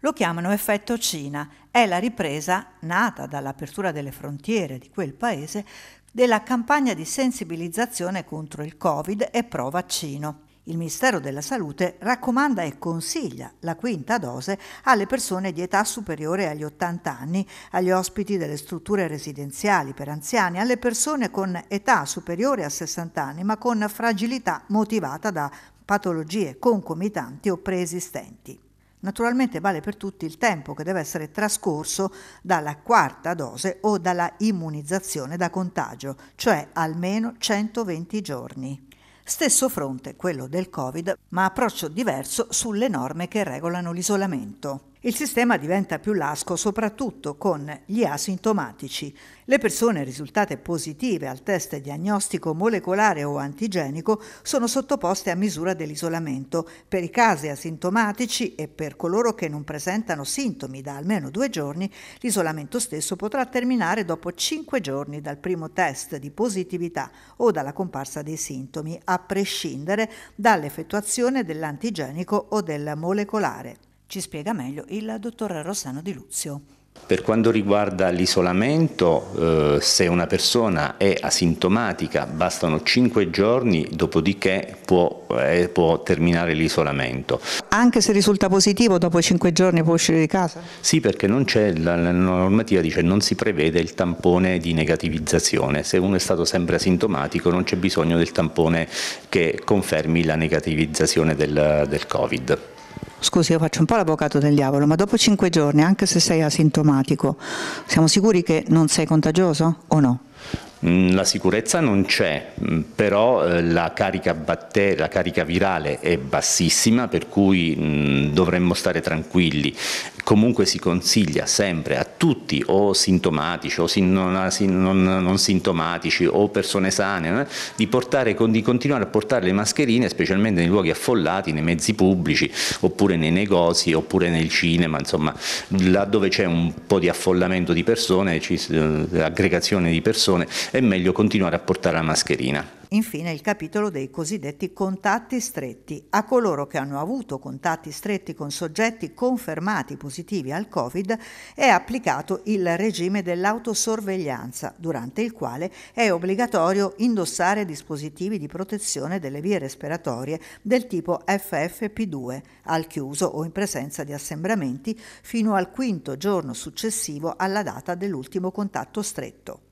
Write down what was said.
Lo chiamano effetto Cina, è la ripresa, nata dall'apertura delle frontiere di quel paese, della campagna di sensibilizzazione contro il Covid e pro vaccino. Il Ministero della Salute raccomanda e consiglia la quinta dose alle persone di età superiore agli 80 anni, agli ospiti delle strutture residenziali per anziani, alle persone con età superiore a 60 anni ma con fragilità motivata da patologie concomitanti o preesistenti. Naturalmente vale per tutti il tempo che deve essere trascorso dalla quarta dose o dalla immunizzazione da contagio, cioè almeno 120 giorni. Stesso fronte, quello del Covid, ma approccio diverso sulle norme che regolano l'isolamento. Il sistema diventa più lasco soprattutto con gli asintomatici. Le persone risultate positive al test diagnostico molecolare o antigenico sono sottoposte a misura dell'isolamento. Per i casi asintomatici e per coloro che non presentano sintomi da almeno due giorni, l'isolamento stesso potrà terminare dopo cinque giorni dal primo test di positività o dalla comparsa dei sintomi, a prescindere dall'effettuazione dell'antigenico o del molecolare. Ci spiega meglio il dottor Rossano Di Luzio. Per quanto riguarda l'isolamento, eh, se una persona è asintomatica bastano 5 giorni, dopodiché può, eh, può terminare l'isolamento. Anche se risulta positivo, dopo 5 giorni può uscire di casa? Sì, perché non c'è, la, la normativa dice che non si prevede il tampone di negativizzazione. Se uno è stato sempre asintomatico non c'è bisogno del tampone che confermi la negativizzazione del, del Covid scusi io faccio un po' l'avvocato del diavolo, ma dopo cinque giorni, anche se sei asintomatico, siamo sicuri che non sei contagioso o no? Mm, la sicurezza non c'è, mm, però eh, la carica, batter- la carica virale è bassissima, per cui mm, dovremmo stare tranquilli comunque si consiglia sempre a tutti o sintomatici o sin non, ah, non, non, sintomatici o persone sane eh, di, portare, di continuare a portare le mascherine specialmente nei luoghi affollati, nei mezzi pubblici oppure nei negozi oppure nel cinema, insomma laddove c'è un po' di affollamento di persone, ci, eh, aggregazione di persone è meglio continuare a portare la mascherina. Infine il capitolo dei cosiddetti contatti stretti. A coloro che hanno avuto contatti stretti con soggetti confermati positivi al Covid è applicato il regime dell'autosorveglianza, durante il quale è obbligatorio indossare dispositivi di protezione delle vie respiratorie del tipo FFP2 al chiuso o in presenza di assembramenti fino al quinto giorno successivo alla data dell'ultimo contatto stretto.